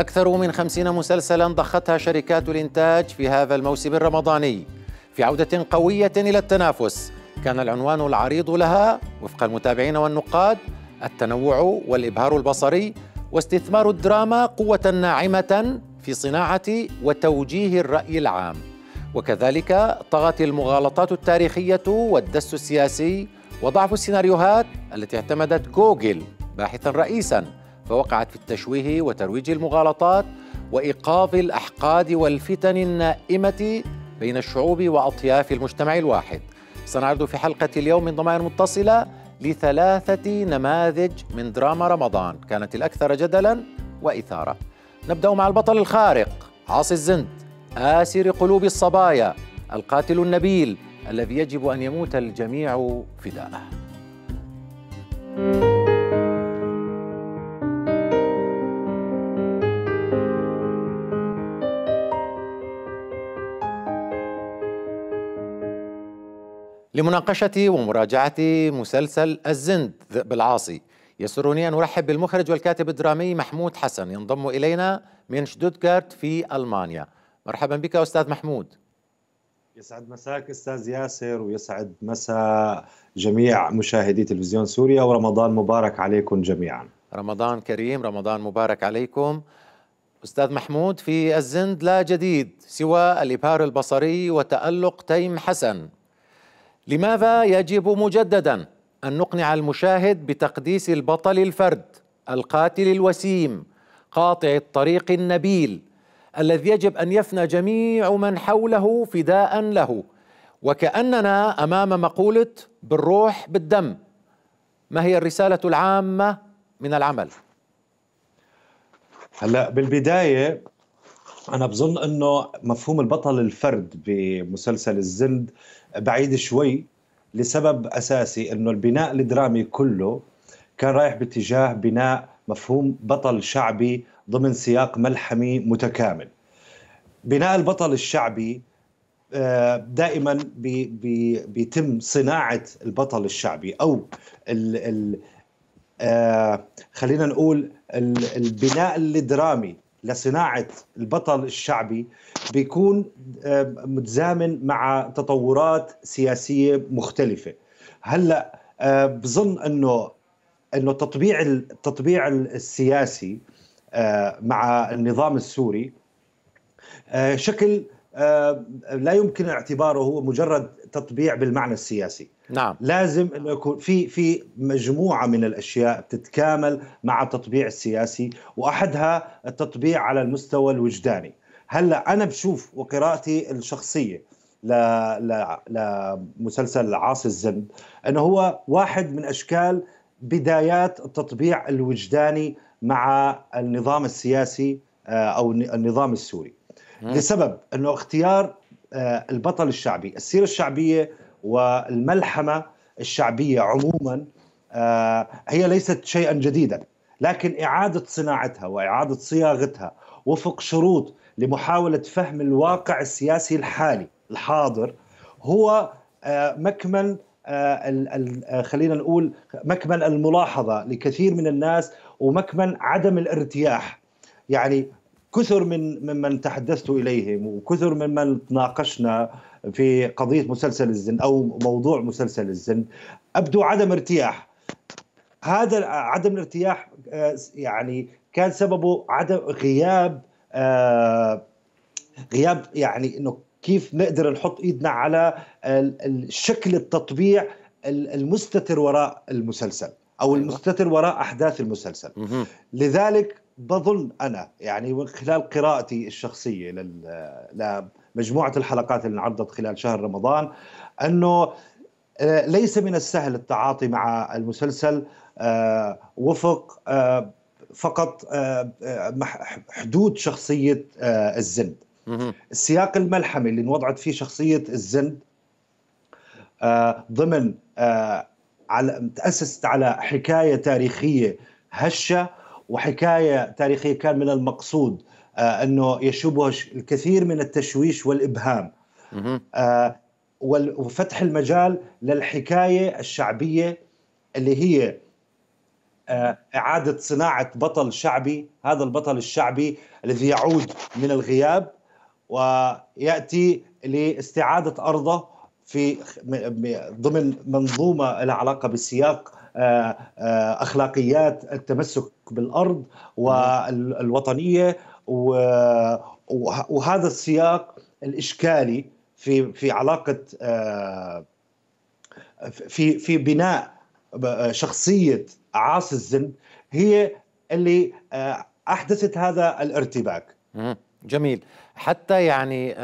أكثر من خمسين مسلسلا ضختها شركات الإنتاج في هذا الموسم الرمضاني في عودة قوية إلى التنافس كان العنوان العريض لها وفق المتابعين والنقاد التنوع والإبهار البصري واستثمار الدراما قوة ناعمة في صناعة وتوجيه الرأي العام وكذلك طغت المغالطات التاريخية والدس السياسي وضعف السيناريوهات التي اعتمدت جوجل باحثا رئيسا فوقعت في التشويه وترويج المغالطات وايقاظ الاحقاد والفتن النائمه بين الشعوب واطياف المجتمع الواحد. سنعرض في حلقه اليوم من ضمائر متصله لثلاثه نماذج من دراما رمضان كانت الاكثر جدلا واثاره. نبدا مع البطل الخارق عاصي الزند آسر قلوب الصبايا القاتل النبيل الذي يجب أن يموت الجميع فداءه لمناقشة ومراجعة مسلسل الزند بالعاصي يسرني أن أرحب بالمخرج والكاتب الدرامي محمود حسن ينضم إلينا من شتوتغارت في ألمانيا مرحبا بك أستاذ محمود يسعد مساك استاذ ياسر ويسعد مساء جميع مشاهدي تلفزيون سوريا ورمضان مبارك عليكم جميعا رمضان كريم رمضان مبارك عليكم استاذ محمود في الزند لا جديد سوى الابهار البصري وتالق تيم حسن لماذا يجب مجددا أن نقنع المشاهد بتقديس البطل الفرد القاتل الوسيم قاطع الطريق النبيل الذي يجب أن يفنى جميع من حوله فداء له وكأننا أمام مقولة بالروح بالدم ما هي الرسالة العامة من العمل؟ هلا بالبداية أنا بظن أنه مفهوم البطل الفرد بمسلسل الزند بعيد شوي لسبب اساسي انه البناء الدرامي كله كان رايح باتجاه بناء مفهوم بطل شعبي ضمن سياق ملحمي متكامل. بناء البطل الشعبي آه، دائما بيتم صناعه البطل الشعبي او ال ال آه، خلينا نقول البناء الدرامي لصناعه البطل الشعبي بيكون آه، متزامن مع تطورات سياسيه مختلفه هلا آه، بظن انه انه التطبيع التطبيع السياسي آه، مع النظام السوري شكل لا يمكن اعتباره هو مجرد تطبيع بالمعنى السياسي نعم لازم انه يكون في في مجموعه من الاشياء بتتكامل مع التطبيع السياسي واحدها التطبيع على المستوى الوجداني هلا انا بشوف وقراءتي الشخصيه ل... ل... لمسلسل عاصي الذنب انه هو واحد من اشكال بدايات التطبيع الوجداني مع النظام السياسي آه، او النظام السوري لسبب انه اختيار آه، البطل الشعبي السيرة الشعبية والملحمة الشعبية عموما آه، هي ليست شيئا جديدا لكن إعادة صناعتها وإعادة صياغتها وفق شروط لمحاولة فهم الواقع السياسي الحالي الحاضر هو آه، مكمن خلينا نقول مكمن الملاحظة لكثير من الناس ومكمن عدم الارتياح يعني كثر من ممن تحدثت اليهم وكثر ممن تناقشنا في قضيه مسلسل الزن او موضوع مسلسل الزن ابدو عدم ارتياح هذا عدم الارتياح آه، يعني كان سببه عدم غياب آه، غياب يعني انه كيف نقدر نحط ايدنا على الشكل التطبيع المستتر وراء المسلسل او أيوة. المستتر وراء احداث المسلسل لذلك بظن انا يعني من خلال قراءتي الشخصيه لمجموعه الحلقات اللي انعرضت خلال شهر رمضان انه آه، ليس من السهل التعاطي مع المسلسل آه، وفق آه، فقط حدود شخصيه الزند السياق الملحمي اللي انوضعت فيه شخصيه الزند ضمن على تاسست على حكايه تاريخيه هشه وحكايه تاريخيه كان من المقصود آه، انه يشوبه الكثير من التشويش والابهام آه، وفتح المجال للحكايه الشعبيه اللي هي آه، اعاده صناعه بطل شعبي هذا البطل الشعبي الذي يعود من الغياب وياتي لاستعاده ارضه في ضمن منظومه لها علاقه بالسياق آه، آه، اخلاقيات التمسك بالارض والوطنيه وهذا السياق الاشكالي في في علاقه آه، في في بناء شخصيه عاصي الزند هي اللي احدثت هذا الارتباك. جميل، حتى يعني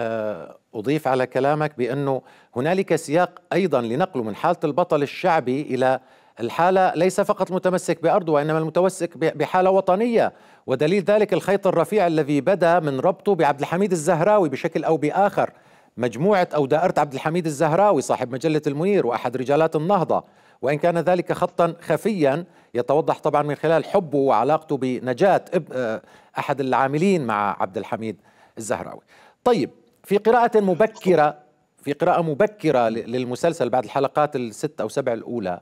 اضيف على كلامك بانه هنالك سياق ايضا لنقله من حاله البطل الشعبي الى الحالة ليس فقط متمسك بأرضه وإنما المتمسك بحالة وطنية ودليل ذلك الخيط الرفيع الذي بدا من ربطه بعبد الحميد الزهراوي بشكل أو بآخر مجموعة أو دائرة عبد الحميد الزهراوي صاحب مجلة المنير وأحد رجالات النهضة وإن كان ذلك خطا خفيا يتوضح طبعا من خلال حبه وعلاقته بنجاة آه، أحد العاملين مع عبد الحميد الزهراوي طيب في قراءة مبكرة في قراءة مبكرة للمسلسل بعد الحلقات الست أو سبع الأولى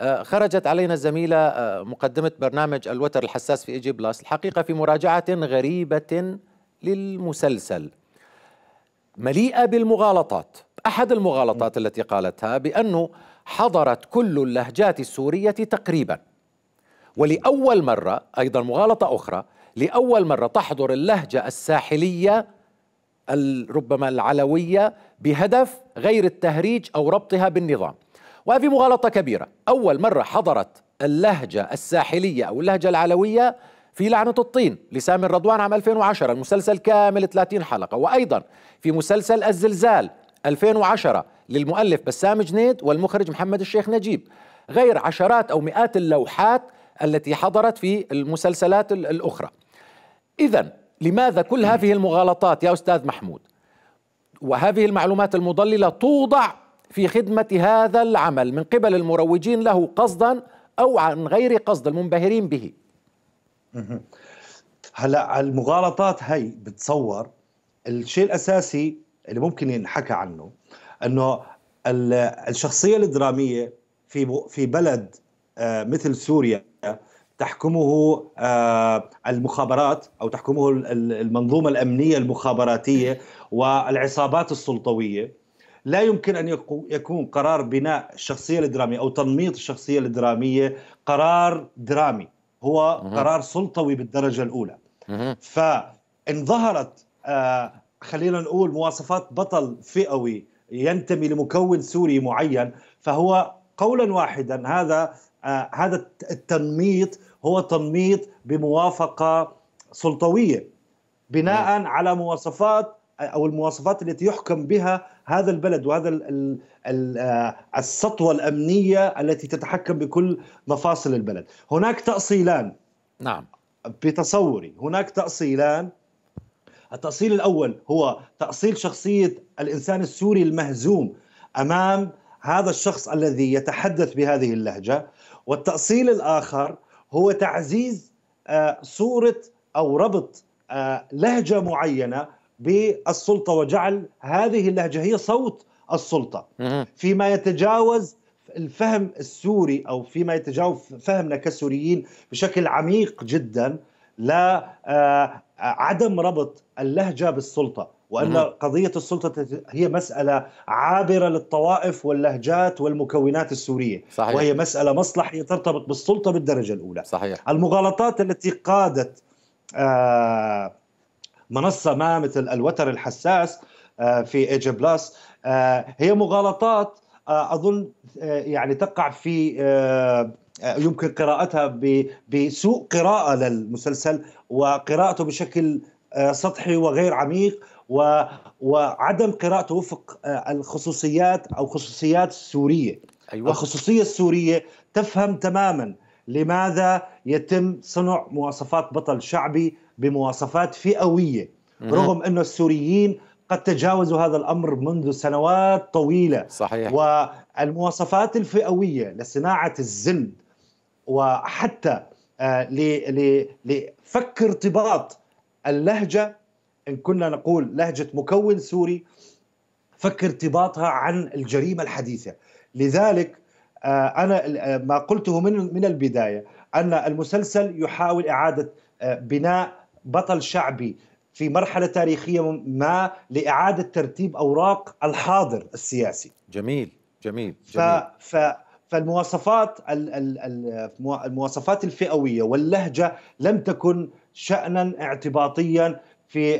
آه، خرجت علينا الزميلة آه، مقدمة برنامج الوتر الحساس في إيجي بلاس الحقيقة في مراجعة غريبة للمسلسل مليئة بالمغالطات أحد المغالطات التي قالتها بأنه حضرت كل اللهجات السورية تقريبا ولأول مرة أيضا مغالطة أخرى لأول مرة تحضر اللهجة الساحلية ربما العلوية بهدف غير التهريج أو ربطها بالنظام وهذه مغالطة كبيرة أول مرة حضرت اللهجة الساحلية أو اللهجة العلوية في لعنة الطين لسامر رضوان عام 2010 المسلسل كامل 30 حلقة وأيضا في مسلسل الزلزال 2010 للمؤلف بسام جنيد والمخرج محمد الشيخ نجيب غير عشرات أو مئات اللوحات التي حضرت في المسلسلات الأخرى إذا لماذا كل هذه المغالطات يا أستاذ محمود وهذه المعلومات المضللة توضع في خدمة هذا العمل من قبل المروجين له قصدا أو عن غير قصد المنبهرين به هلا المغالطات هي بتصور الشيء الأساسي اللي ممكن ينحكى عنه أنه الشخصية الدرامية في في بلد آه، مثل سوريا تحكمه آه، المخابرات او تحكمه المنظومه الامنيه المخابراتيه والعصابات السلطويه لا يمكن ان يكون قرار بناء الشخصيه الدراميه او تنميط الشخصيه الدراميه قرار درامي هو قرار سلطوي بالدرجه الاولى فان ظهرت آه، خلينا نقول مواصفات بطل فئوي ينتمي لمكون سوري معين فهو قولا واحدا هذا آه، هذا التنميط هو تنميط بموافقه سلطويه بناء على مواصفات آه، او المواصفات التي يحكم بها هذا البلد وهذا آه، السطوه الامنيه التي تتحكم بكل مفاصل البلد هناك تاصيلان نعم بتصوري هناك تاصيلان التاصيل الاول هو تاصيل شخصيه الانسان السوري المهزوم امام هذا الشخص الذي يتحدث بهذه اللهجه والتاصيل الاخر هو تعزيز آه، صوره او ربط آه، لهجه معينه بالسلطه وجعل هذه اللهجه هي صوت السلطه فيما يتجاوز الفهم السوري او فيما يتجاوز فهمنا كسوريين بشكل عميق جدا لا آه، عدم ربط اللهجه بالسلطه وان قضيه السلطه هي مساله عابره للطوائف واللهجات والمكونات السوريه صحيح. وهي مساله مصلحيه ترتبط بالسلطه بالدرجه الاولى صحيح. المغالطات التي قادت آه منصه ما مثل الوتر الحساس آه، في ايجي آه، بلس هي مغالطات آه، اظن يعني تقع في يمكن قراءتها بسوء قراءه للمسلسل وقراءته بشكل سطحي وغير عميق وعدم قراءته وفق الخصوصيات او خصوصيات السوريه أيوة. الخصوصيه السوريه تفهم تماما لماذا يتم صنع مواصفات بطل شعبي بمواصفات فئويه رغم انه السوريين قد تجاوزوا هذا الامر منذ سنوات طويله صحيح والمواصفات الفئويه لصناعه الزند وحتى آه، لفك ارتباط اللهجه ان كنا نقول لهجه مكون سوري فك ارتباطها عن الجريمه الحديثه لذلك آه، انا آه، ما قلته من من البدايه ان المسلسل يحاول اعاده بناء بطل شعبي في مرحلة تاريخية ما لإعادة ترتيب أوراق الحاضر السياسي جميل جميل, جميل. ف... ف... فالمواصفات المواصفات الفئويه واللهجه لم تكن شانا اعتباطيا في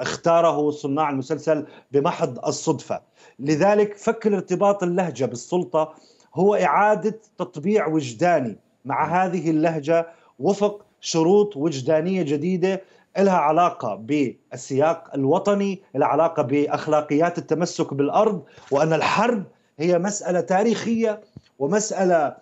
اختاره صناع المسلسل بمحض الصدفه لذلك فك الارتباط اللهجه بالسلطه هو اعاده تطبيع وجداني مع هذه اللهجه وفق شروط وجدانيه جديده لها علاقة بالسياق الوطني لها علاقة بأخلاقيات التمسك بالأرض وأن الحرب هي مسألة تاريخية ومسألة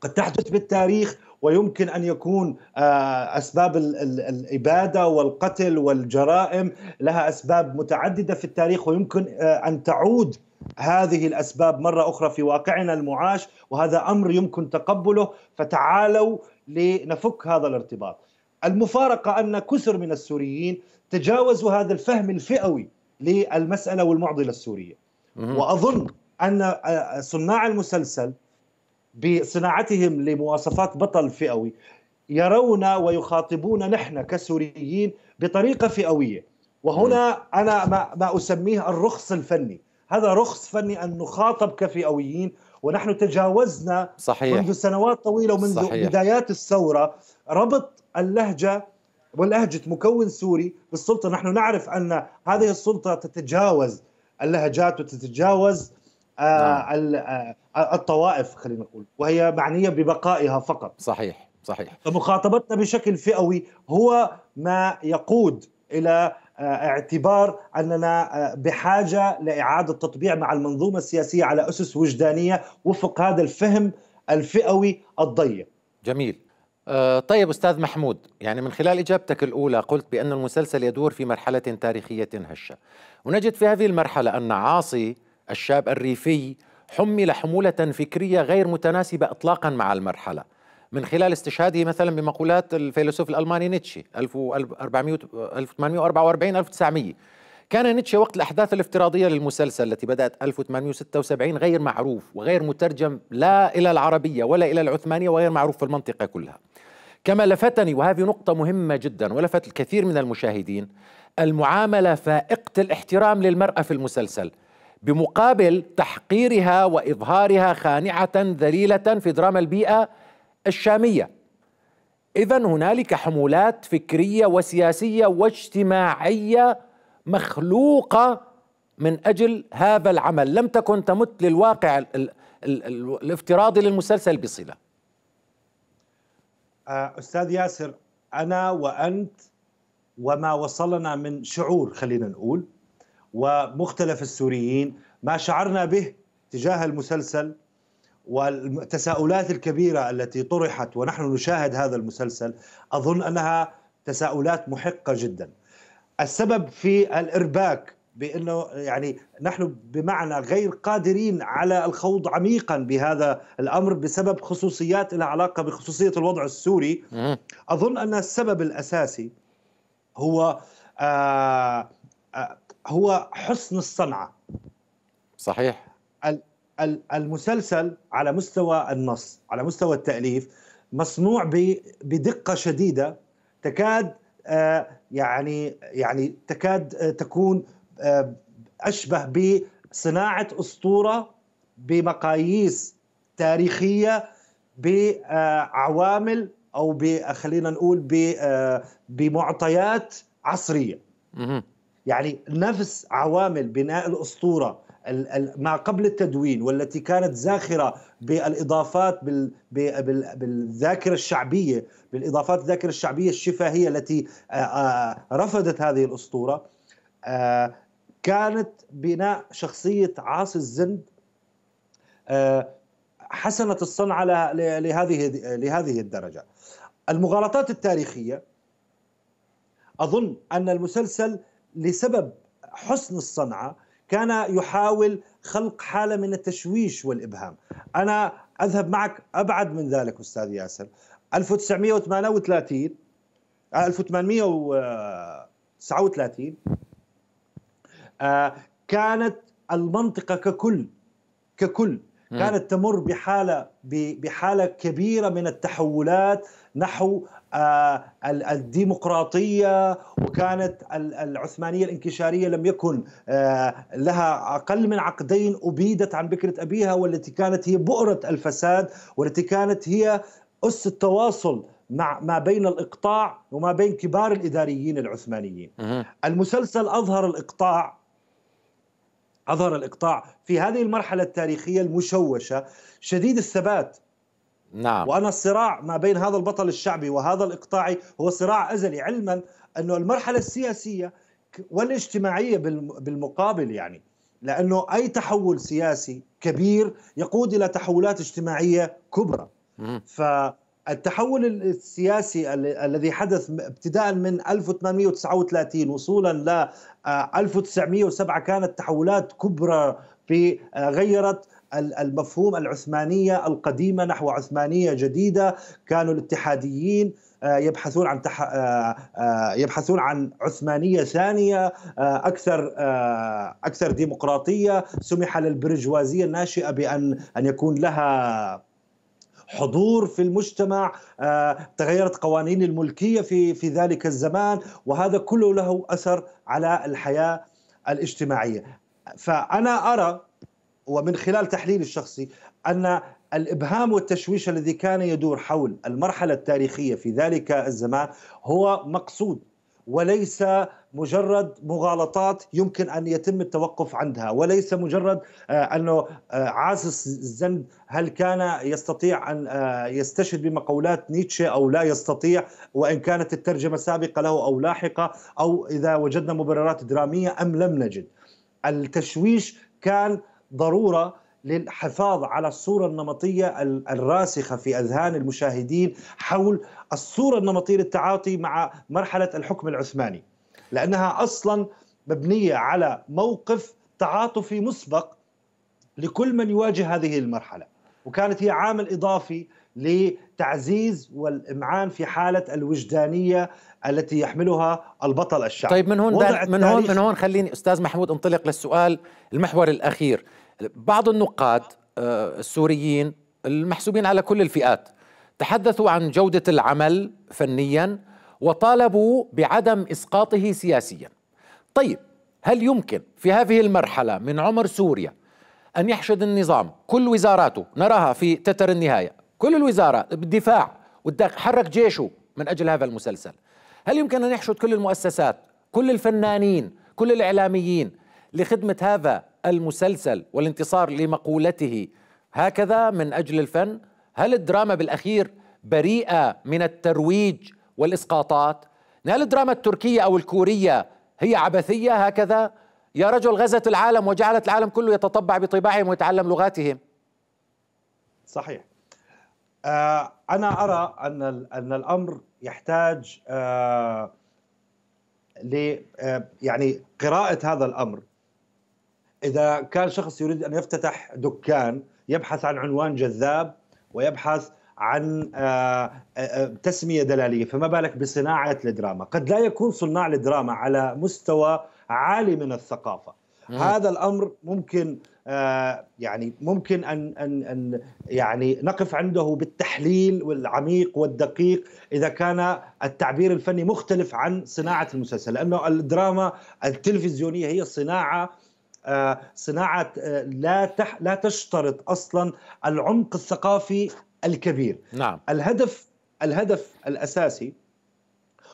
قد تحدث بالتاريخ ويمكن ان يكون آه، اسباب الاباده والقتل والجرائم لها اسباب متعدده في التاريخ ويمكن آه، ان تعود هذه الاسباب مره اخرى في واقعنا المعاش وهذا امر يمكن تقبله فتعالوا لنفك هذا الارتباط المفارقة أن كثر من السوريين تجاوزوا هذا الفهم الفئوي للمسألة والمعضلة السورية وأظن أن صناع المسلسل بصناعتهم لمواصفات بطل فئوي يرون ويخاطبون نحن كسوريين بطريقة فئوية وهنا أنا ما, أسميه الرخص الفني هذا رخص فني أن نخاطب كفئويين ونحن تجاوزنا صحيح. منذ سنوات طويله ومنذ صحيح. بدايات الثوره ربط اللهجه ولهجه مكون سوري بالسلطه، نحن نعرف ان هذه السلطه تتجاوز اللهجات وتتجاوز آه، نعم. آه، الطوائف خلينا نقول وهي معنيه ببقائها فقط صحيح صحيح فمخاطبتنا بشكل فئوي هو ما يقود الى آه، اعتبار اننا آه، بحاجه لاعاده تطبيع مع المنظومه السياسيه على اسس وجدانيه وفق هذا الفهم الفئوي الضيق. جميل. آه، طيب استاذ محمود، يعني من خلال اجابتك الاولى قلت بان المسلسل يدور في مرحله تاريخيه هشه، ونجد في هذه المرحله ان عاصي الشاب الريفي حمل حموله فكريه غير متناسبه اطلاقا مع المرحله. من خلال استشهاده مثلا بمقولات الفيلسوف الالماني نيتشه 1844 1900 كان نيتشه وقت الأحداث الافتراضية للمسلسل التي بدأت 1876 غير معروف وغير مترجم لا إلى العربية ولا إلى العثمانية وغير معروف في المنطقة كلها كما لفتني وهذه نقطة مهمة جدا ولفت الكثير من المشاهدين المعاملة فائقة الاحترام للمرأة في المسلسل بمقابل تحقيرها وإظهارها خانعة ذليلة في دراما البيئة الشاميه اذا هنالك حمولات فكريه وسياسيه واجتماعيه مخلوقه من اجل هذا العمل لم تكن تمت للواقع الافتراضي للمسلسل بصله آه، استاذ ياسر انا وانت وما وصلنا من شعور خلينا نقول ومختلف السوريين ما شعرنا به تجاه المسلسل والتساؤلات الكبيره التي طرحت ونحن نشاهد هذا المسلسل اظن انها تساؤلات محقه جدا. السبب في الارباك بانه يعني نحن بمعنى غير قادرين على الخوض عميقا بهذا الامر بسبب خصوصيات لها علاقه بخصوصيه الوضع السوري اظن ان السبب الاساسي هو آه, آه، هو حسن الصنعه صحيح المسلسل على مستوى النص على مستوى التاليف مصنوع بدقه شديده تكاد آه، يعني يعني تكاد آه، تكون آه، اشبه بصناعه اسطوره بمقاييس تاريخيه بعوامل او خلينا نقول بمعطيات عصريه يعني نفس عوامل بناء الاسطوره ما قبل التدوين والتي كانت زاخره بالاضافات بالذاكره الشعبيه بالاضافات الذاكره الشعبيه الشفاهيه التي آه، آه، رفضت هذه الاسطوره آه، كانت بناء شخصيه عاصي الزند حسنت الصنعه لهذه لهذه الدرجه المغالطات التاريخيه اظن ان المسلسل لسبب حسن الصنعه كان يحاول خلق حاله من التشويش والابهام. انا اذهب معك ابعد من ذلك استاذ ياسر. 1938 1839 آه، كانت المنطقه ككل ككل كانت تمر بحاله بحاله كبيره من التحولات نحو آه، الديمقراطية وكانت العثمانية الانكشارية لم يكن آه، لها أقل من عقدين أبيدت عن بكرة أبيها والتي كانت هي بؤرة الفساد والتي كانت هي أس التواصل مع ما بين الإقطاع وما بين كبار الإداريين العثمانيين المسلسل أظهر الإقطاع أظهر الإقطاع في هذه المرحلة التاريخية المشوشة شديد الثبات نعم وأنا الصراع ما بين هذا البطل الشعبي وهذا الإقطاعي هو صراع أزلي علما أنه المرحلة السياسية والاجتماعية بالمقابل يعني لأنه أي تحول سياسي كبير يقود إلى تحولات اجتماعية كبرى ف التحول السياسي الذي حدث ابتداء من 1839 وصولا ل 1907 آه، كانت تحولات كبرى آه، غيرت المفهوم العثمانية القديمة نحو عثمانية جديدة كانوا الاتحاديين آه، يبحثون عن تح... آه، آه، يبحثون عن عثمانيه ثانيه اكثر اكثر ديمقراطيه سمح للبرجوازيه الناشئه بان ان يكون لها حضور في المجتمع تغيرت قوانين الملكيه في في ذلك الزمان وهذا كله له اثر على الحياه الاجتماعيه فانا ارى ومن خلال تحليلي الشخصي ان الابهام والتشويش الذي كان يدور حول المرحله التاريخيه في ذلك الزمان هو مقصود وليس مجرد مغالطات يمكن ان يتم التوقف عندها وليس مجرد آه، انه آه، عاسس الزند هل كان يستطيع ان آه، يستشهد بمقولات نيتشه او لا يستطيع وان كانت الترجمه سابقه له او لاحقه او اذا وجدنا مبررات دراميه ام لم نجد التشويش كان ضروره للحفاظ على الصورة النمطية الراسخة في أذهان المشاهدين حول الصورة النمطية للتعاطي مع مرحلة الحكم العثماني لأنها أصلا مبنية على موقف تعاطفي مسبق لكل من يواجه هذه المرحلة وكانت هي عامل إضافي لتعزيز والامعان في حاله الوجدانيه التي يحملها البطل الشعبي طيب من هون من هون من هون خليني استاذ محمود انطلق للسؤال المحور الاخير بعض النقاد آه، السوريين المحسوبين على كل الفئات تحدثوا عن جودة العمل فنيا وطالبوا بعدم إسقاطه سياسيا طيب هل يمكن في هذه المرحلة من عمر سوريا أن يحشد النظام كل وزاراته نراها في تتر النهاية كل الوزارة بالدفاع حرك جيشه من أجل هذا المسلسل هل يمكن أن يحشد كل المؤسسات كل الفنانين كل الإعلاميين لخدمة هذا المسلسل والانتصار لمقولته هكذا من اجل الفن هل الدراما بالاخير بريئه من الترويج والاسقاطات هل الدراما التركيه او الكوريه هي عبثيه هكذا يا رجل غزت العالم وجعلت العالم كله يتطبع بطباعهم ويتعلم لغاتهم صحيح آه انا ارى ان ان الامر يحتاج آه ل آه، يعني قراءه هذا الامر إذا كان شخص يريد أن يفتتح دكان يبحث عن عنوان جذاب ويبحث عن آه، آه، آه، تسمية دلالية فما بالك بصناعة الدراما قد لا يكون صناع الدراما على مستوى عالي من الثقافة هذا الأمر ممكن يعني ممكن أن, أن, أن يعني نقف عنده بالتحليل والعميق والدقيق إذا كان التعبير الفني مختلف عن صناعة المسلسل لأنه الدراما التلفزيونية هي صناعة آه، صناعه آه، لا تح لا تشترط اصلا العمق الثقافي الكبير نعم الهدف الهدف الاساسي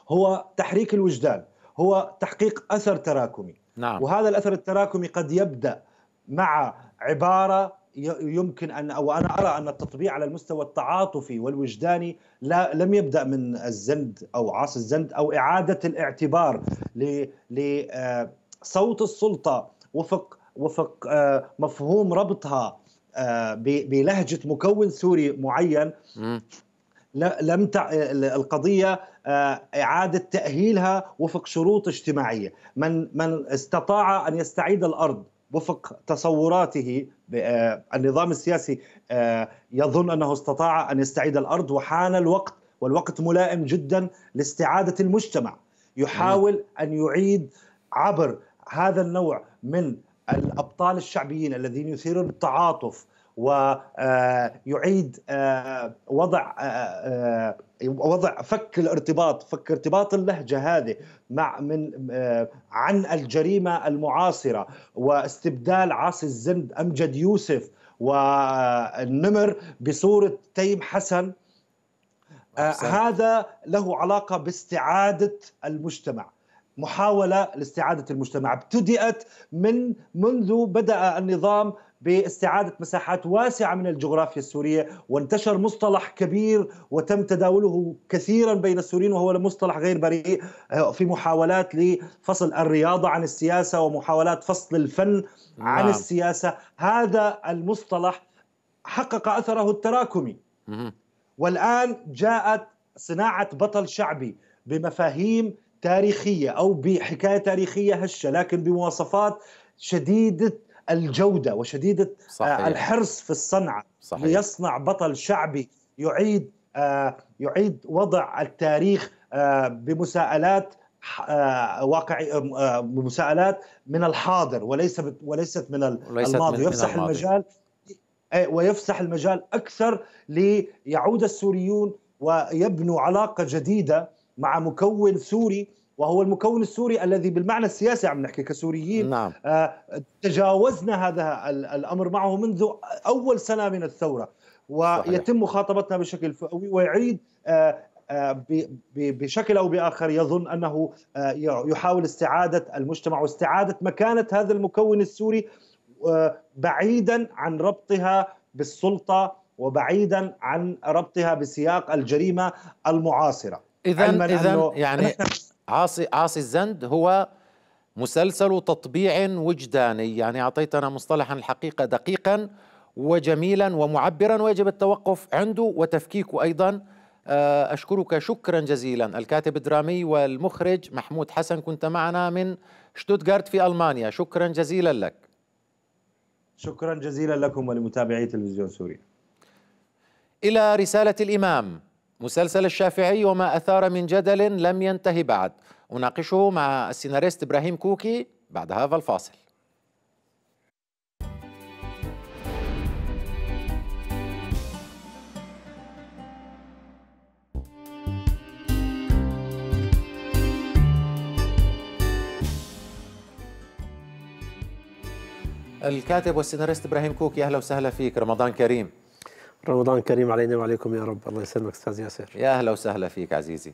هو تحريك الوجدان هو تحقيق اثر تراكمي نعم. وهذا الاثر التراكمي قد يبدا مع عباره يمكن ان او انا ارى ان التطبيع على المستوى التعاطفي والوجداني لا لم يبدا من الزند او عاص الزند او اعاده الاعتبار لصوت آه، السلطه وفق وفق آه، مفهوم ربطها آه، بلهجه مكون سوري معين لم تع... آه، القضيه اعاده تاهيلها وفق شروط اجتماعيه من من استطاع ان يستعيد الارض وفق تصوراته النظام السياسي يظن انه استطاع ان يستعيد الارض وحان الوقت والوقت ملائم جدا لاستعاده المجتمع يحاول ان يعيد عبر هذا النوع من الابطال الشعبيين الذين يثيرون التعاطف ويعيد آه، آه، وضع آه، وضع فك الارتباط فك ارتباط اللهجه هذه مع من عن الجريمه المعاصره واستبدال عاصي الزند امجد يوسف والنمر بصوره تيم حسن هذا له علاقة باستعادة المجتمع محاولة لاستعادة المجتمع ابتدأت من منذ بدأ النظام باستعادة مساحات واسعة من الجغرافيا السورية وانتشر مصطلح كبير وتم تداوله كثيرا بين السوريين وهو مصطلح غير بريء آه، في محاولات لفصل الرياضة عن السياسة ومحاولات فصل الفن عن نعم. السياسة هذا المصطلح حقق أثره التراكمي والآن جاءت صناعة بطل شعبي بمفاهيم تاريخيه او بحكايه تاريخيه هشه لكن بمواصفات شديده الجوده وشديده آه، صحيح. الحرص في الصنعه صحيح. ليصنع بطل شعبي يعيد آه، يعيد وضع التاريخ آه، بمساءلات واقع بمساءلات من الحاضر وليس وليست من الماضي من من الماضي. المجال إيه، ويفسح المجال اكثر ليعود السوريون ويبنوا علاقه جديده مع مكون سوري وهو المكون السوري الذي بالمعنى السياسي عم نحكي كسوريين نعم. آه، تجاوزنا هذا الامر معه منذ اول سنه من الثوره ويتم مخاطبتنا بشكل فئوي ويعيد آه، آه، بشكل او باخر يظن انه يحاول استعاده المجتمع واستعاده مكانه هذا المكون السوري بعيدا عن ربطها بالسلطه وبعيدا عن ربطها بسياق الجريمه المعاصره اذا اذا يعني عاصي عاصي الزند هو مسلسل تطبيع وجداني يعني اعطيتنا مصطلحا الحقيقه دقيقا وجميلا ومعبرا ويجب التوقف عنده وتفكيكه ايضا آه، اشكرك شكرا جزيلا الكاتب الدرامي والمخرج محمود حسن كنت معنا من شتوتغارت في المانيا شكرا جزيلا لك شكرا جزيلا لكم ولمتابعي تلفزيون سوريا الى رساله الامام مسلسل الشافعي وما أثار من جدل لم ينتهي بعد أناقشه مع السيناريست إبراهيم كوكي بعد هذا الفاصل الكاتب والسيناريست ابراهيم كوكي اهلا وسهلا فيك رمضان كريم رمضان كريم علينا وعليكم يا رب الله يسلمك استاذ ياسر يا اهلا وسهلا فيك عزيزي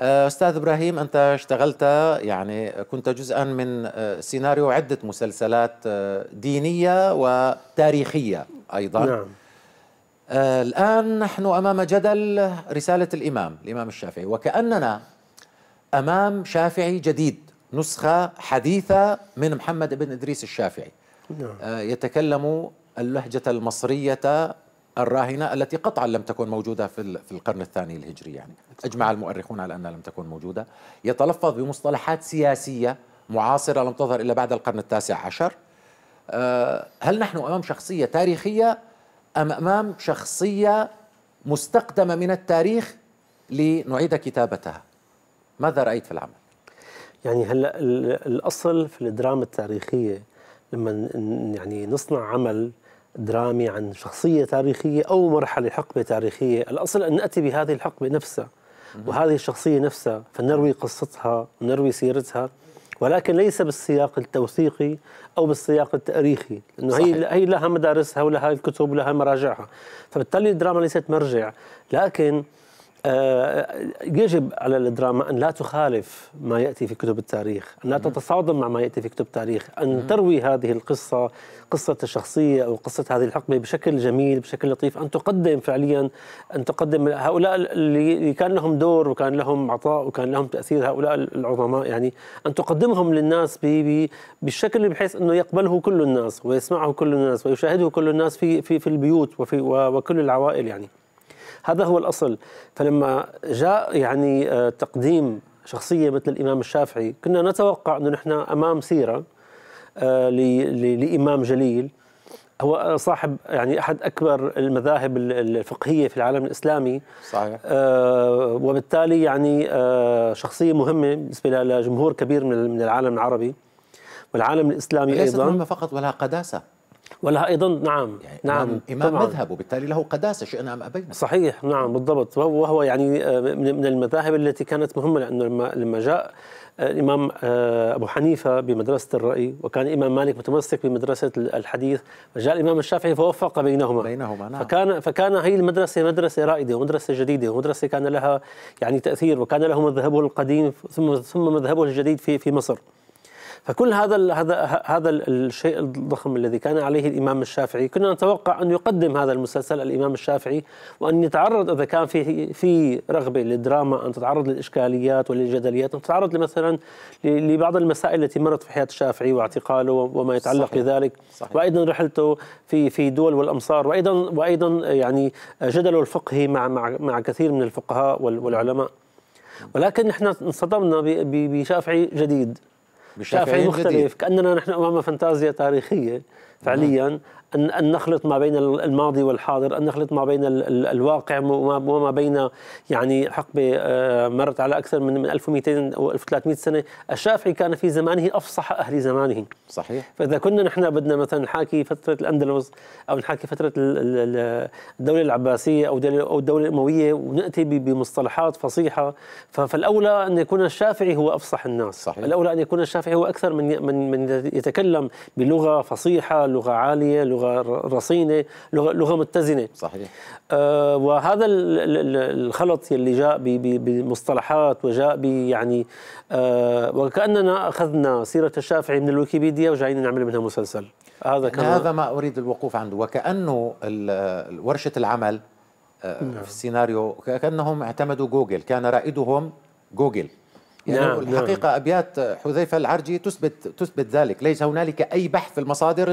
أه، استاذ ابراهيم انت اشتغلت يعني كنت جزءا من أه، سيناريو عده مسلسلات أه، دينيه وتاريخيه ايضا نعم الان نحن امام جدل رساله الامام الامام الشافعي وكاننا امام شافعي جديد نسخه حديثه من محمد بن ادريس الشافعي نعم. يتكلم اللهجه المصريه الراهنة التي قطعا لم تكن موجودة في في القرن الثاني الهجري يعني أجمع المؤرخون على أنها لم تكن موجودة يتلفظ بمصطلحات سياسية معاصرة لم تظهر إلا بعد القرن التاسع عشر آه، هل نحن أمام شخصية تاريخية أم أمام شخصية مستقدمة من التاريخ لنعيد كتابتها ماذا رأيت في العمل؟ يعني هلا الأصل في الدراما التاريخية لما يعني نصنع عمل درامي عن شخصية تاريخية أو مرحلة حقبة تاريخية الأصل أن نأتي بهذه الحقبة نفسها وهذه الشخصية نفسها فنروي قصتها ونروي سيرتها ولكن ليس بالسياق التوثيقي او بالسياق التاريخي لانه هي هي لها مدارسها ولها الكتب ولها مراجعها فبالتالي الدراما ليست مرجع لكن آه، يجب على الدراما أن لا تخالف ما يأتي في كتب التاريخ أن لا تتصادم مع ما يأتي في كتب التاريخ أن تروي هذه القصة قصة الشخصية أو قصة هذه الحقبة بشكل جميل بشكل لطيف أن تقدم فعليا أن تقدم هؤلاء اللي كان لهم دور وكان لهم عطاء وكان لهم تأثير هؤلاء العظماء يعني أن تقدمهم للناس بالشكل بحيث أنه يقبله كل الناس ويسمعه كل الناس ويشاهده كل الناس في في في البيوت وفي وكل العوائل يعني هذا هو الأصل فلما جاء يعني آه، تقديم شخصية مثل الإمام الشافعي كنا نتوقع أنه نحن أمام سيرة آه، لإمام جليل هو صاحب يعني احد اكبر المذاهب الفقهيه في العالم الاسلامي صحيح آه وبالتالي يعني آه شخصيه مهمه بالنسبه لجمهور كبير من العالم العربي والعالم الاسلامي ليست ايضا مهمه فقط ولا قداسه ولها ايضا نعم يعني نعم امام طبعاً. مذهب وبالتالي له قداسه شئنا ام ابينا صحيح نعم بالضبط وهو يعني آه، من المذاهب التي كانت مهمه لانه لما لما جاء الامام آه، آه، ابو حنيفه بمدرسه الراي وكان الامام مالك متمسك بمدرسه الحديث فجاء الامام الشافعي فوفق بينهما بينهما نعم فكان فكان هي المدرسه مدرسه رائده ومدرسه جديده ومدرسه كان لها يعني تاثير وكان له مذهبه القديم ثم ثم مذهبه الجديد في في مصر فكل هذا هذا هذا الشيء الضخم الذي كان عليه الامام الشافعي كنا نتوقع ان يقدم هذا المسلسل الامام الشافعي وان يتعرض اذا كان في في رغبه للدراما ان تتعرض للاشكاليات وللجدليات ان تتعرض مثلا لبعض المسائل التي مرت في حياه الشافعي واعتقاله وما يتعلق صحيح. بذلك صحيح. وايضا رحلته في في دول والامصار وايضا وايضا يعني جدله الفقهي مع مع مع كثير من الفقهاء والعلماء ولكن نحن انصدمنا بشافعي جديد بشافعي مختلف جديد. كاننا نحن امام فانتازيا تاريخيه فعليا أن أن نخلط ما بين الماضي والحاضر، أن نخلط ما بين الواقع وما بين يعني حقبة آه، مرت على أكثر من 1200 أو 1300 سنة، الشافعي كان في زمانه أفصح أهل زمانه صحيح فإذا كنا نحن بدنا مثلا نحاكي فترة الأندلس أو نحاكي فترة الدولة العباسية أو الدولة الأموية ونأتي بمصطلحات فصيحة فالأولى أن يكون الشافعي هو أفصح الناس صحيح. الأولى أن يكون الشافعي هو أكثر من من يتكلم بلغة فصيحة، لغة عالية، لغة لغه رصينه لغه, لغة متزنه صحيح آه وهذا الخلط اللي جاء بمصطلحات وجاء يعني آه وكاننا اخذنا سيره الشافعي من الويكيبيديا وجايين نعمل منها مسلسل هذا كان يعني هذا ما اريد الوقوف عنده وكانه ورشه العمل آه، نعم. في السيناريو كانهم اعتمدوا جوجل كان رائدهم جوجل يعني نعم, نعم. الحقيقة نعم. أبيات حذيفة العرجي تثبت تثبت ذلك ليس هنالك أي بحث في المصادر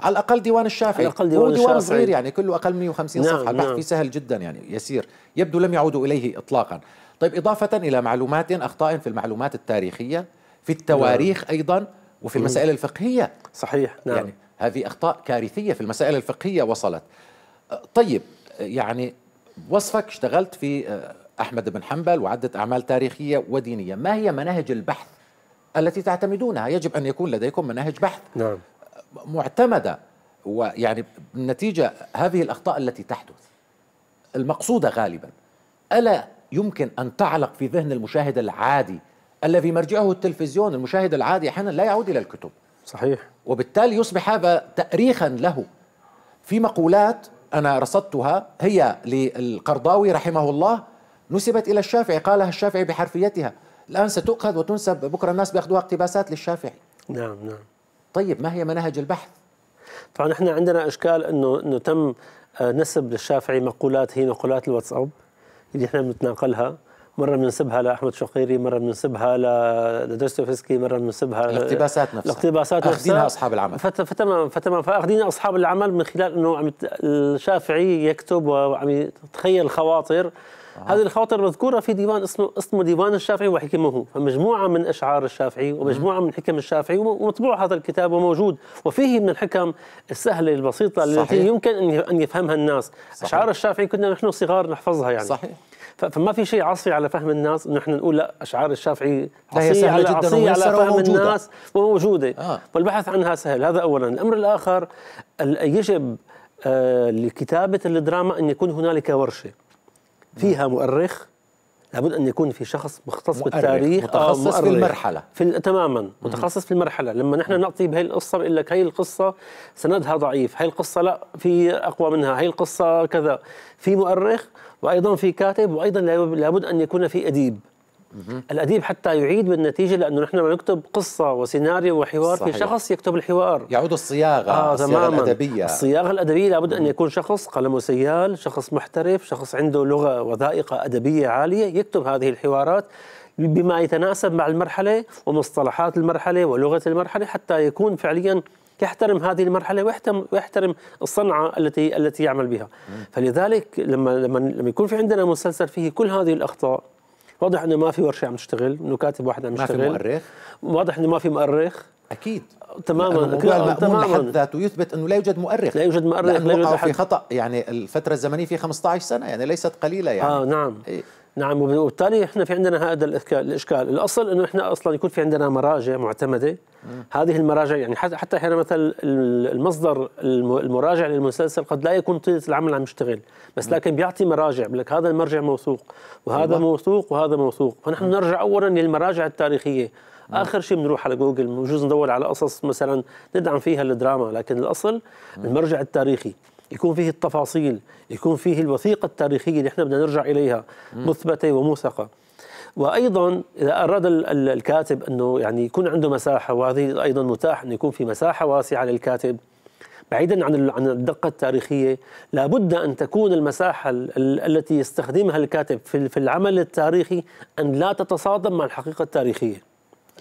على الأقل ديوان الشافعي على الأقل ديوان, ديوان صغير يعني كله أقل من 150 نعم صفحة البحث نعم. فيه سهل جدا يعني يسير يبدو لم يعودوا إليه إطلاقا طيب إضافة إلى معلومات أخطاء في المعلومات التاريخية في التواريخ نعم. أيضا وفي المسائل الفقهية صحيح نعم يعني هذه أخطاء كارثية في المسائل الفقهية وصلت طيب يعني وصفك اشتغلت في أحمد بن حنبل وعدة أعمال تاريخية ودينية ما هي مناهج البحث التي تعتمدونها يجب أن يكون لديكم مناهج بحث نعم. معتمدة ويعني نتيجة هذه الأخطاء التي تحدث المقصودة غالبا ألا يمكن أن تعلق في ذهن المشاهد العادي الذي مرجعه التلفزيون المشاهد العادي أحيانا لا يعود إلى الكتب صحيح وبالتالي يصبح هذا تأريخا له في مقولات أنا رصدتها هي للقرضاوي رحمه الله نسبت إلى الشافعي قالها الشافعي بحرفيتها الآن ستؤخذ وتنسب بكرة الناس بيأخذوها اقتباسات للشافعي نعم نعم طيب ما هي مناهج البحث طبعا احنا عندنا اشكال انه انه تم آه، نسب للشافعي مقولات هي مقولات الواتساب اللي احنا بنتناقلها مره بننسبها لاحمد شقيري مره بننسبها لدوستويفسكي مره بننسبها الاقتباسات نفسها الاقتباسات نفسها اخذينها اصحاب العمل فتمام فتمام فاخذين اصحاب العمل من خلال انه عم الشافعي يكتب وعم يتخيل خواطر آه. هذه الخواطر مذكوره في ديوان اسمه اسمه ديوان الشافعي وحكمه فمجموعه من اشعار الشافعي ومجموعه من حكم الشافعي ومطبوع هذا الكتاب وموجود وفيه من الحكم السهله البسيطه صحيح. التي يمكن ان يفهمها الناس صحيح. اشعار الشافعي كنا نحن صغار نحفظها يعني صحيح فما في شيء عصري على فهم الناس نحن نقول لا اشعار الشافعي عصري على عصري على فهم وموجودة. الناس وموجوده آه. والبحث عنها سهل هذا اولا الامر الاخر يجب آه لكتابه الدراما ان يكون هنالك ورشه فيها مؤرخ لابد ان يكون في شخص مختص بالتاريخ آه، متخصص مؤرخ. في المرحله في تماما متخصص في المرحله لما نحن نعطي بهي القصه بقول لك هي القصه سندها ضعيف هي القصه لا في اقوى منها هي القصه كذا في مؤرخ وايضا في كاتب وايضا لابد ان يكون في اديب الاديب حتى يعيد بالنتيجه لانه نحن لما نكتب قصه وسيناريو وحوار صحيح. في شخص يكتب الحوار يعود الصياغه آه الصياغه الادبيه الصياغه الادبيه لابد ان يكون شخص قلمه سيال شخص محترف شخص عنده لغه وذائقه ادبيه عاليه يكتب هذه الحوارات بما يتناسب مع المرحله ومصطلحات المرحله ولغه المرحله حتى يكون فعليا يحترم هذه المرحله ويحترم ويحترم الصنعه التي التي يعمل بها فلذلك لما لما لما يكون في عندنا مسلسل فيه كل هذه الاخطاء واضح انه ما في ورشه عم تشتغل انه كاتب واحد عم يشتغل ما في مؤرخ واضح انه ما في مؤرخ اكيد تماما تماماً. ذاته يثبت انه لا يوجد مؤرخ لا يوجد مؤرخ لا يوجد في خطا يعني الفتره الزمنيه في 15 سنه يعني ليست قليله يعني اه نعم إيه؟ نعم وبالتالي احنا في عندنا هذا الاشكال، الاصل انه احنا اصلا يكون في عندنا مراجع معتمده هذه المراجع يعني حتى احيانا مثلا المصدر المراجع للمسلسل قد لا يكون طيله العمل عم يشتغل، بس نعم. لكن بيعطي مراجع بيقول لك هذا المرجع موثوق وهذا أيوة. موثوق وهذا موثوق، فنحن نعم. نرجع اولا للمراجع التاريخيه، نعم. اخر شيء بنروح على جوجل بجوز ندور على قصص مثلا ندعم فيها الدراما، لكن الاصل المرجع التاريخي. يكون فيه التفاصيل يكون فيه الوثيقة التاريخية اللي احنا بدنا نرجع إليها مثبتة وموثقة وايضا اذا اراد الكاتب انه يعني يكون عنده مساحه وهذه ايضا متاح انه يكون في مساحه واسعه للكاتب بعيدا عن عن الدقه التاريخيه لابد ان تكون المساحه التي يستخدمها الكاتب في العمل التاريخي ان لا تتصادم مع الحقيقه التاريخيه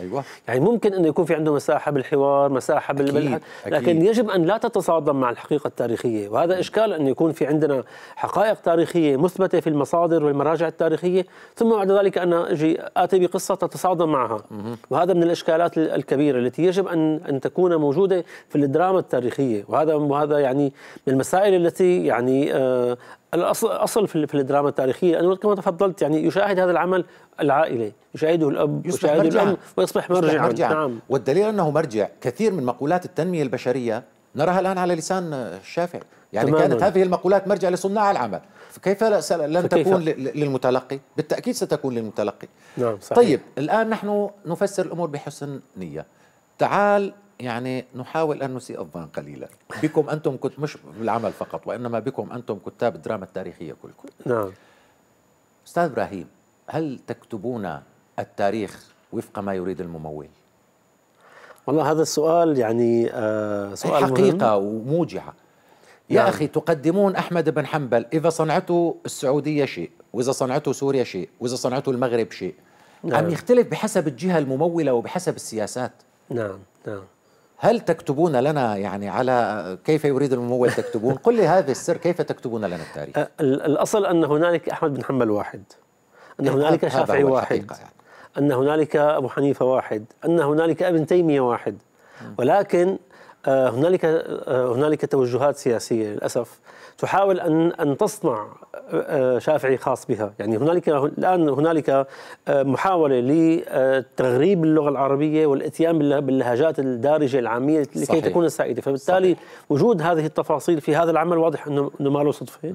ايوه يعني ممكن انه يكون في عنده مساحه بالحوار مساحه أكيد لكن أكيد. يجب ان لا تتصادم مع الحقيقه التاريخيه وهذا اشكال انه يكون في عندنا حقائق تاريخيه مثبته في المصادر والمراجع التاريخيه ثم بعد ذلك انا اجي اتي بقصه تتصادم معها وهذا من الاشكالات الكبيره التي يجب ان ان تكون موجوده في الدراما التاريخيه وهذا وهذا يعني من المسائل التي يعني آه، الاصل اصل في الدراما التاريخيه انه كما تفضلت يعني يشاهد هذا العمل العائله، يشاهده الاب يشاهده الام ويصبح مرجعا, يصبح مرجعا. نعم والدليل انه مرجع، كثير من مقولات التنميه البشريه نراها الان على لسان الشافعي، يعني تماما. كانت هذه المقولات مرجع لصناع العمل، فكيف لن فكيف؟ تكون للمتلقي؟ بالتاكيد ستكون للمتلقي. نعم صحيح. طيب الان نحن نفسر الامور بحسن نيه. تعال يعني نحاول أن نسيء الظن قليلا بكم أنتم كنت مش بالعمل فقط وإنما بكم أنتم كتاب الدراما التاريخية كلكم نعم أستاذ إبراهيم هل تكتبون التاريخ وفق ما يريد الممول؟ والله هذا السؤال يعني آه سؤال حقيقة مهم. وموجعة يا نعم. أخي تقدمون أحمد بن حنبل إذا صنعته السعودية شيء وإذا صنعته سوريا شيء وإذا صنعته المغرب شيء نعم. عم يختلف بحسب الجهة الممولة وبحسب السياسات نعم نعم هل تكتبون لنا يعني على كيف يريد الممول تكتبون قل لي هذا السر كيف تكتبون لنا التاريخ أه، الأصل أن هنالك أحمد بن حنبل واحد أن إيه، هنالك شافعي واحد يعني. أن هنالك أبو حنيفة واحد أن هنالك ابن تيمية واحد ولكن أه، هنالك أه، هنالك توجهات سياسية للأسف تحاول ان ان تصنع آه، آه، شافعي خاص بها يعني هنالك الان هنالك آه، محاوله لتغريب اللغه العربيه والاتيان باللهجات الدارجه العاميه لكي صحيح. تكون سائده فبالتالي صحيح. وجود هذه التفاصيل في هذا العمل واضح انه ما له صدفه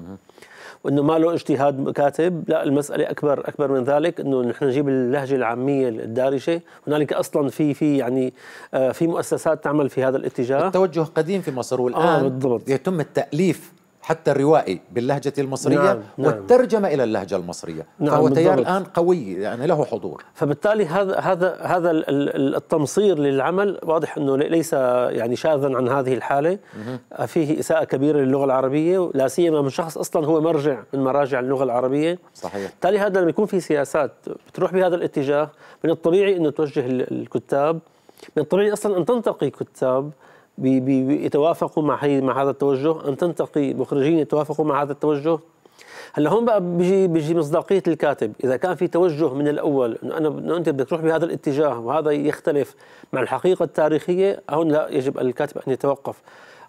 وانه ما له اجتهاد كاتب لا المساله اكبر اكبر من ذلك انه نحن نجيب اللهجه العاميه الدارجه هنالك اصلا في في يعني في مؤسسات تعمل في هذا الاتجاه التوجه قديم في مصر والان آه بالضبط. يتم التاليف حتى الروائي باللهجة المصرية نعم, نعم. والترجمة نعم إلى اللهجة المصرية نعم فهو تيار الآن قوي يعني له حضور فبالتالي هذا هذا هذا التمصير للعمل واضح أنه ليس يعني شاذا عن هذه الحالة فيه إساءة كبيرة للغة العربية لا سيما من شخص أصلا هو مرجع من مراجع اللغة العربية صحيح بالتالي هذا لما يكون في سياسات بتروح بهذا الاتجاه من الطبيعي أنه توجه الكتاب من الطبيعي أصلا أن تنتقي كتاب بيتوافقوا مع مع هذا التوجه ان تنتقي مخرجين يتوافقوا مع هذا التوجه هلا هون بقى بيجي بيجي مصداقيه الكاتب اذا كان في توجه من الاول انه انا انه انت بدك تروح بهذا الاتجاه وهذا يختلف مع الحقيقه التاريخيه هون لا يجب الكاتب ان يتوقف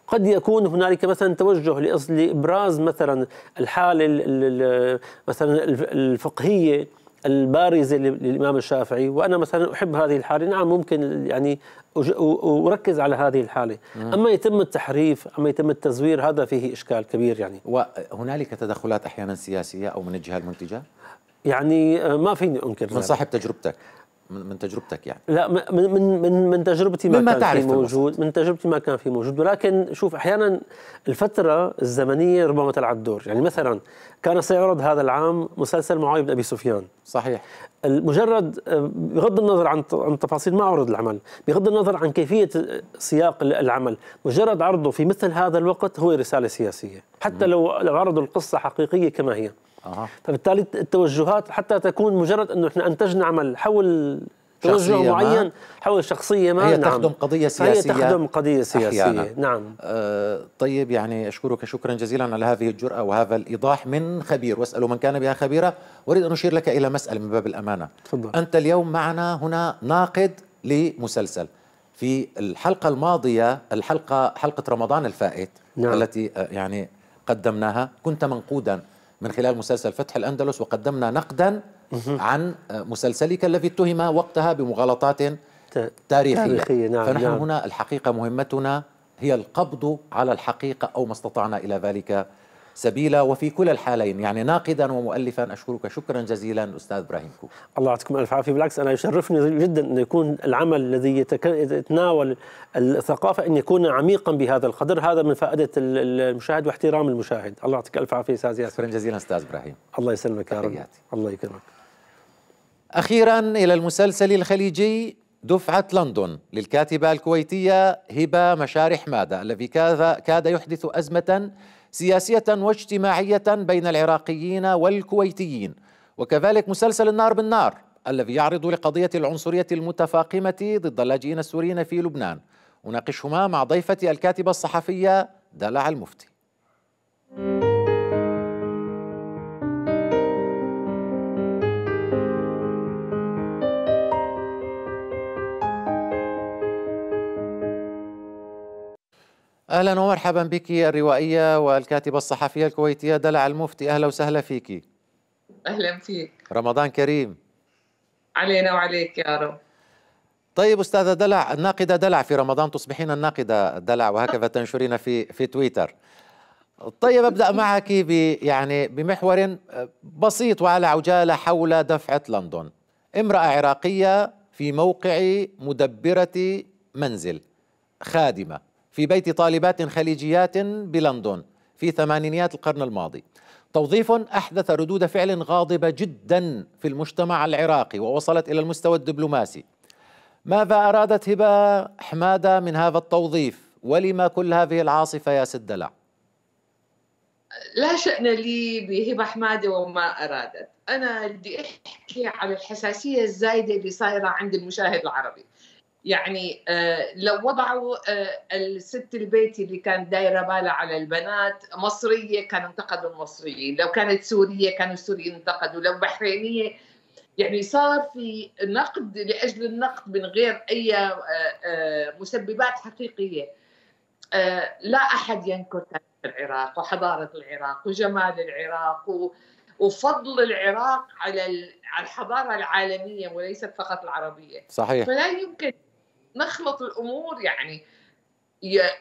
قد يكون هنالك مثلا توجه لابراز مثلا الحاله مثلا الفقهيه البارزة للإمام الشافعي وأنا مثلا أحب هذه الحالة نعم ممكن يعني أركز على هذه الحالة نعم. أما يتم التحريف أما يتم التزوير هذا فيه إشكال كبير يعني وهنالك تدخلات أحيانا سياسية أو من الجهة المنتجة؟ يعني آه، ما فيني أنكر من صاحب تجربتك من تجربتك يعني لا من من من, تجربتي ما كان تعرف في موجود من تجربتي ما كان في موجود ولكن شوف احيانا الفتره الزمنيه ربما تلعب دور يعني مثلا كان سيعرض هذا العام مسلسل معاويه بن ابي سفيان صحيح مجرد آه، بغض النظر عن عن تفاصيل ما عرض العمل بغض النظر عن كيفيه آه، سياق العمل مجرد عرضه في مثل هذا الوقت هو رساله سياسيه حتى لو لو عرضوا القصه حقيقيه كما هي فبالتالي التوجهات حتى تكون مجرد انه احنا انتجنا عمل حول توجه معين حول شخصيه ما هي نعم. تخدم قضيه سياسيه هي تخدم قضيه سياسيه أحيانا. نعم أه طيب يعني اشكرك شكرا جزيلا على هذه الجراه وهذا الايضاح من خبير واساله من كان بها خبيرا واريد ان اشير لك الى مساله من باب الامانه تفضل. انت اليوم معنا هنا ناقد لمسلسل في الحلقه الماضيه الحلقه حلقه رمضان الفائت نعم. التي أه، يعني قدمناها كنت منقودا من خلال مسلسل فتح الأندلس وقدمنا نقدا عن آه، مسلسلك الذي اتهم وقتها بمغالطات تاريخية, تاريخية نعم فنحن نعم. هنا الحقيقة مهمتنا هي القبض على الحقيقة أو ما استطعنا إلى ذلك سبيلا وفي كلا الحالين يعني ناقدا ومؤلفا أشكرك شكرا جزيلا أستاذ إبراهيم كوك الله يعطيكم ألف عافية بالعكس أنا يشرفني جدا أن يكون العمل الذي يتناول الثقافة أن يكون عميقا بهذا القدر هذا من فائدة المشاهد واحترام المشاهد الله يعطيك ألف عافية أستاذ ياسر شكرا جزيلا أستاذ إبراهيم الله يسلمك يا رب الله يكرمك أخيرا إلى المسلسل الخليجي دفعة لندن للكاتبة الكويتية هبة مشارح مادة الذي كاد يحدث أزمة سياسية واجتماعية بين العراقيين والكويتيين وكذلك مسلسل النار بالنار الذي يعرض لقضية العنصرية المتفاقمة ضد اللاجئين السوريين في لبنان أناقشهما مع ضيفتي الكاتبة الصحفية دلع المفتي أهلا ومرحبا بك الروائية والكاتبة الصحفية الكويتية دلع المفتي أهلا وسهلا فيك أهلا فيك رمضان كريم علينا وعليك يا رب طيب أستاذة دلع الناقدة دلع في رمضان تصبحين الناقدة دلع وهكذا تنشرين في في تويتر طيب أبدأ معك ب يعني بمحور بسيط وعلى عجالة حول دفعة لندن امرأة عراقية في موقع مدبرة منزل خادمة في بيت طالبات خليجيات بلندن في ثمانينيات القرن الماضي توظيف احدث ردود فعل غاضبه جدا في المجتمع العراقي ووصلت الى المستوى الدبلوماسي ماذا ارادت هبه حماده من هذا التوظيف ولما كل هذه العاصفه يا سد دلع لا شأن لي بهبة حمادة وما أرادت أنا بدي أحكي على الحساسية الزايدة اللي صايرة عند المشاهد العربي يعني آه، لو وضعوا آه، الست البيت اللي كانت دايره بالها على البنات مصريه كانوا انتقدوا المصريين، لو كانت سوريه كانوا السوريين انتقدوا، لو بحرينيه يعني صار في نقد لاجل النقد من غير اي آه، مسببات حقيقيه. لا احد ينكر تاريخ العراق وحضاره العراق وجمال العراق وفضل العراق على الحضاره العالميه وليست فقط العربيه صحيح فلا يمكن نخلط الامور يعني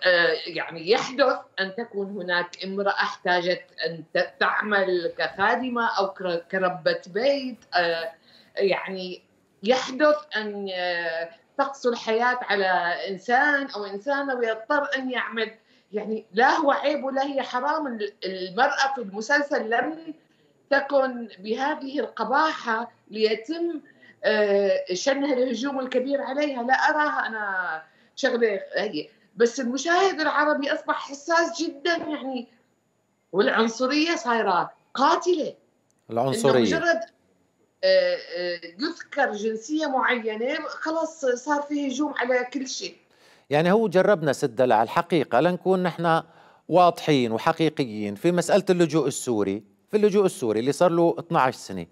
آه، يعني يحدث ان تكون هناك امراه احتاجت ان تعمل كخادمه او كربه بيت آه، يعني يحدث ان آه، تقص الحياه على انسان او انسانه ويضطر ان يعمل يعني لا هو عيب ولا هي حرام المراه في المسلسل لم تكن بهذه القباحه ليتم آه، شنها الهجوم الكبير عليها لا أراها أنا شغلة هي بس المشاهد العربي أصبح حساس جدا يعني والعنصرية صايرة قاتلة العنصرية إنه مجرد آه، آه، يذكر جنسية معينة خلاص صار في هجوم على كل شيء يعني هو جربنا سد على الحقيقة لنكون نحن واضحين وحقيقيين في مسألة اللجوء السوري في اللجوء السوري اللي صار له 12 سنة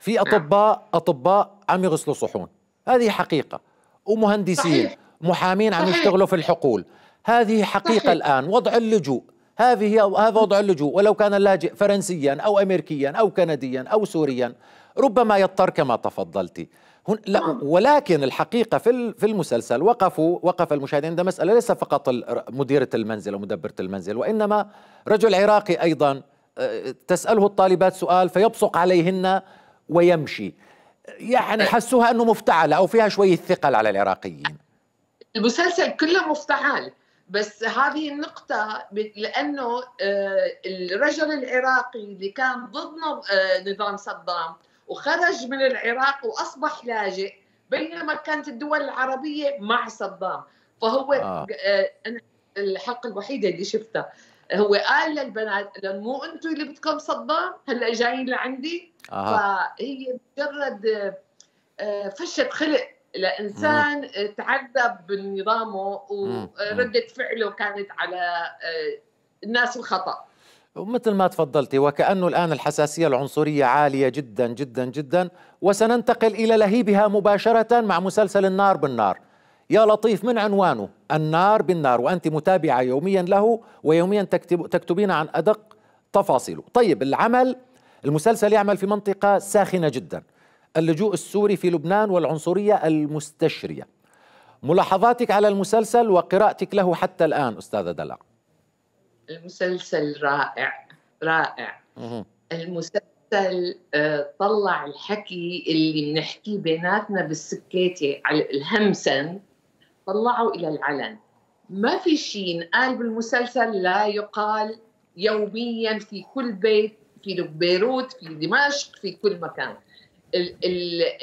في نعم. اطباء اطباء عم يغسلوا صحون هذه حقيقه ومهندسين صحيح. محامين عم يشتغلوا في الحقول هذه حقيقه صحيح. الان وضع اللجوء هذه هذا وضع اللجوء ولو كان اللاجئ فرنسيا او امريكيا او كنديا او سوريا ربما يضطر كما تفضلتي هن لا نعم. ولكن الحقيقه في في المسلسل وقفوا وقف المشاهدين عند مساله ليس فقط مديره المنزل او مدبره المنزل وانما رجل عراقي ايضا أه، تساله الطالبات سؤال فيبصق عليهن ويمشي يعني طيب. حسوها انه مفتعله او فيها شويه ثقل على العراقيين المسلسل كله مفتعل بس هذه النقطة لأنه آه، الرجل العراقي اللي كان ضد آه، نظام صدام وخرج من العراق وأصبح لاجئ بينما كانت الدول العربية مع صدام فهو آه. آه، الحق الوحيدة اللي شفتها هو قال للبنات لان مو انتم اللي بدكم صدام هلا جايين لعندي آه. فهي مجرد آه، فشه خلق لانسان تعذب بنظامه ورده فعله كانت على آه، الناس الخطا ومثل ما تفضلتي وكأنه الآن الحساسية العنصرية عالية جدا جدا جدا وسننتقل إلى لهيبها مباشرة مع مسلسل النار بالنار يا لطيف من عنوانه النار بالنار وأنت متابعة يوميا له ويوميا تكتب تكتبين عن أدق تفاصيله طيب العمل المسلسل يعمل في منطقة ساخنة جدا اللجوء السوري في لبنان والعنصرية المستشرية ملاحظاتك على المسلسل وقراءتك له حتى الآن أستاذة دلع المسلسل رائع رائع المسلسل آه، طلع الحكي اللي بنحكيه بيناتنا بالسكيتة على الهمسن طلعوا الى العلن ما في شيء قال بالمسلسل لا يقال يوميا في كل بيت في بيروت في دمشق في كل مكان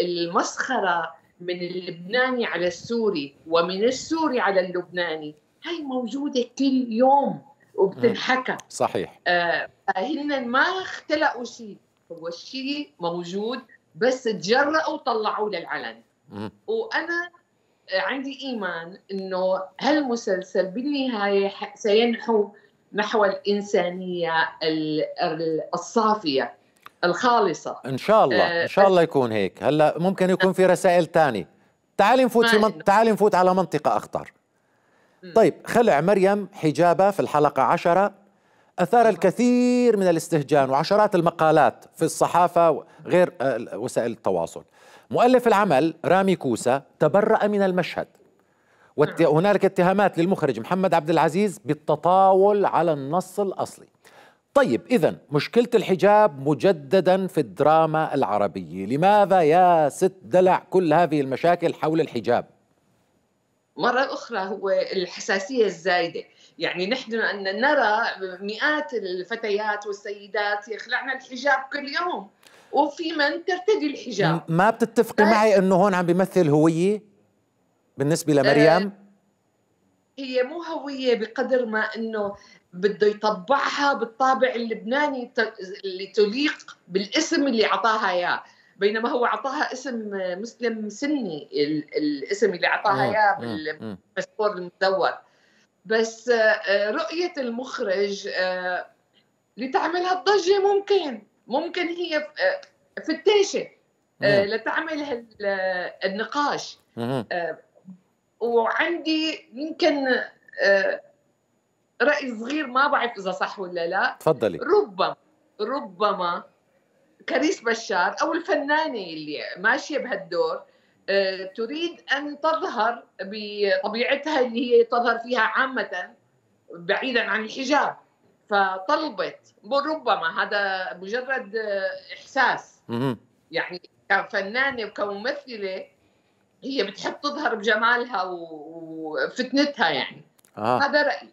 المسخره من اللبناني على السوري ومن السوري على اللبناني هي موجوده كل يوم وبتنحكى صحيح آه هن ما اختلقوا شيء هو الشيء موجود بس تجرأوا وطلعوا للعلن مم. وانا آه، عندي إيمان أنه هالمسلسل بالنهاية سينحو نحو الإنسانية الصافية الخالصة إن شاء الله آه، إن شاء الله يكون هيك هلأ ممكن يكون في رسائل تانية تعالي نفوت في من... تعالي نفوت على منطقة أخطر طيب خلع مريم حجابها في الحلقة عشرة أثار الكثير من الاستهجان وعشرات المقالات في الصحافة وغير آه، وسائل التواصل مؤلف العمل رامي كوسا تبرأ من المشهد وهنالك نعم. اتهامات للمخرج محمد عبد العزيز بالتطاول على النص الأصلي طيب إذا مشكلة الحجاب مجددا في الدراما العربية لماذا يا ست دلع كل هذه المشاكل حول الحجاب؟ مرة أخرى هو الحساسية الزايدة يعني نحن أن نرى مئات الفتيات والسيدات يخلعن الحجاب كل يوم وفي من ترتدي الحجاب ما بتتفقي ف... أه؟ معي انه هون عم بيمثل هويه بالنسبه لمريم أه هي مو هويه بقدر ما انه بده يطبعها بالطابع اللبناني اللي تليق بالاسم اللي اعطاها اياه بينما هو اعطاها اسم مسلم سني الاسم اللي اعطاها اياه بالباسبور المزور بس آه، رؤيه المخرج آه، لتعمل هالضجه ممكن ممكن هي التاشة آه، آه، نعم. لتعمل آه، النقاش وعندي يمكن راي صغير ما بعرف اذا صح ولا لا تفضلي ربما ربما كريس بشار او الفنانه اللي ماشيه بهالدور تريد ان تظهر بطبيعتها اللي هي تظهر فيها عامه بعيدا عن الحجاب فطلبت ربما هذا مجرد احساس يعني كفنانه وكممثله هي بتحب تظهر بجمالها وفتنتها يعني آه. هذا رايي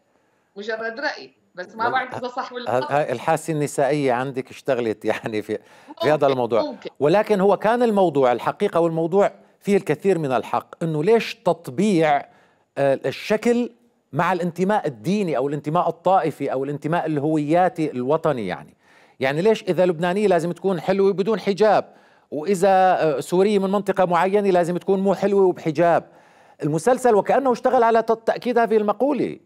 مجرد راي بس ما بعرف اذا صح ولا لا الحاسه النسائيه عندك اشتغلت يعني في في هذا الموضوع ممكن. ولكن هو كان الموضوع الحقيقه والموضوع فيه الكثير من الحق انه ليش تطبيع آه، الشكل مع الانتماء الديني او الانتماء الطائفي او الانتماء الهوياتي الوطني يعني يعني ليش اذا لبنانيه لازم تكون حلوه بدون حجاب واذا آه، سوريه من منطقه معينه لازم تكون مو حلوه وبحجاب المسلسل وكانه اشتغل على تاكيد هذه المقوله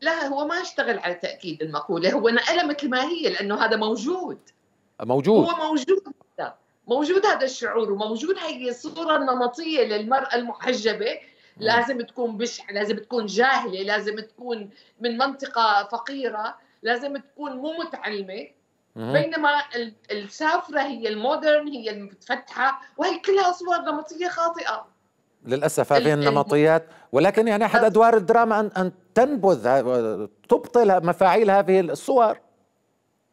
لا هو ما اشتغل على تاكيد المقوله هو نقلها مثل ما هي لانه هذا موجود آه، موجود هو موجود موجود هذا الشعور وموجود هي الصوره النمطيه للمراه المحجبه لازم تكون بشعة لازم تكون جاهلة لازم تكون من منطقة فقيرة لازم تكون مو متعلمة بينما السافرة هي المودرن هي المتفتحة وهي كلها صور نمطية خاطئة للأسف هذه النمطيات ولكن يعني أحد أه. أدوار الدراما أن, أن تنبذ آه، تبطل مفاعيل هذه الصور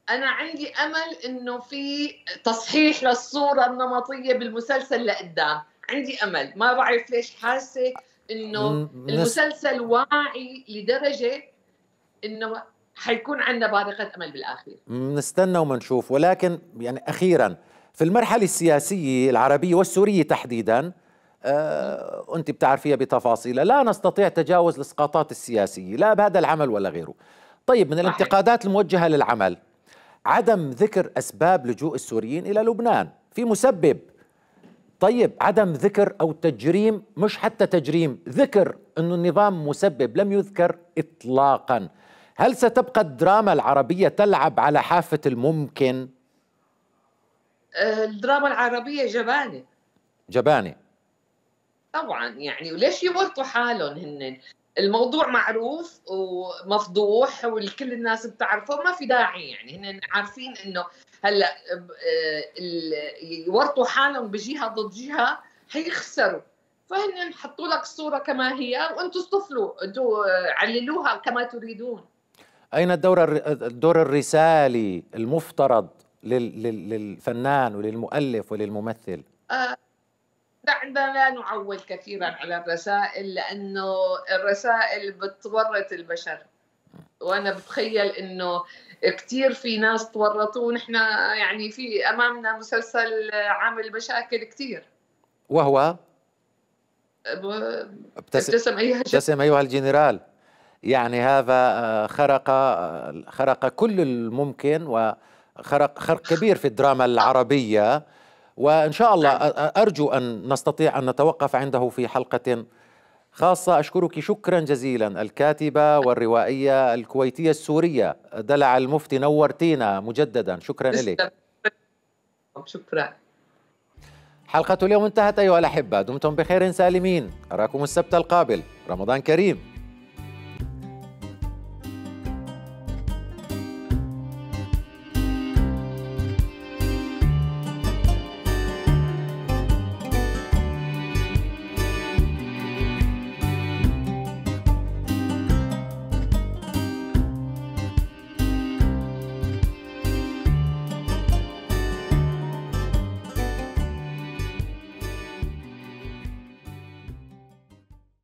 أنا عندي أمل أنه في تصحيح للصورة النمطية بالمسلسل لقدام عندي امل ما بعرف ليش حاسه انه المسلسل واعي لدرجه انه حيكون عندنا بارقه امل بالاخير نستنى ومنشوف ولكن يعني اخيرا في المرحله السياسيه العربيه والسوريه تحديدا آه انت بتعرفيها بتفاصيلها لا نستطيع تجاوز الاسقاطات السياسيه لا بهذا العمل ولا غيره طيب من الانتقادات الموجهه للعمل عدم ذكر اسباب لجوء السوريين الى لبنان في مسبب طيب عدم ذكر أو تجريم مش حتى تجريم ذكر أنه النظام مسبب لم يذكر إطلاقا هل ستبقى الدراما العربية تلعب على حافة الممكن؟ آه، الدراما العربية جبانة جبانة طبعا يعني وليش يورطوا حالهم هن الموضوع معروف ومفضوح والكل الناس بتعرفه ما في داعي يعني هن عارفين انه هلا آه، يورطوا حالهم بجهه ضد جهه حيخسروا فهن حطوا لك الصوره كما هي وانتم اصطفلوا آه، عللوها كما تريدون اين الدور الدور الرسالي المفترض للفنان وللمؤلف وللممثل آه لا نعول كثيرا على الرسائل لانه الرسائل بتورط البشر وانا بتخيل انه كثير في ناس تورطوا ونحن يعني في امامنا مسلسل عامل مشاكل كثير وهو ابتسم ايها ابتسم ايها الجنرال يعني هذا آه، خرق آه، خرق كل الممكن وخرق خرق كبير في الدراما العربيه وان شاء الله نعم. ارجو ان نستطيع ان نتوقف عنده في حلقه خاصة أشكرك شكرا جزيلا الكاتبة والروائية الكويتية السورية دلع المفتي نورتينا مجددا شكرا لك شكرا حلقة اليوم انتهت أيها الأحبة دمتم بخير سالمين أراكم السبت القابل رمضان كريم